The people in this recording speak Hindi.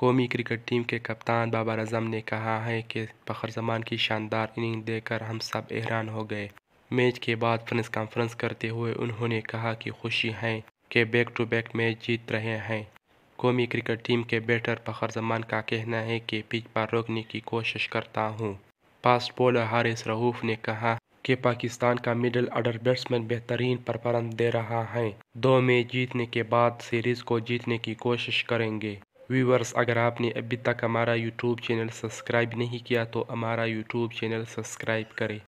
कौमी क्रिकेट टीम के कप्तान बाबर अजम ने कहा है कि फ़खर जमान की शानदार इनिंग देखकर हम सब हैरान हो गए मैच के बाद प्रेस कॉन्फ्रेंस करते हुए उन्होंने कहा कि खुशी है कि बैक टू बैक मैच जीत रहे हैं कौमी क्रिकेट टीम के बैटर फ़खर जमान का कहना है कि पिच पर रोकने की कोशिश करता हूँ फास्ट बॉलर हारिस रऊफ़ ने कहा कि पाकिस्तान का मिडिल ऑर्डर बैट्समैन बेहतरीन परफॉर्म दे रहा है दो मैच जीतने के बाद सीरीज को जीतने की कोशिश करेंगे व्यूवर्स अगर आपने अभी तक हमारा यूट्यूब चैनल सब्सक्राइब नहीं किया तो हमारा यूट्यूब चैनल सब्सक्राइब करें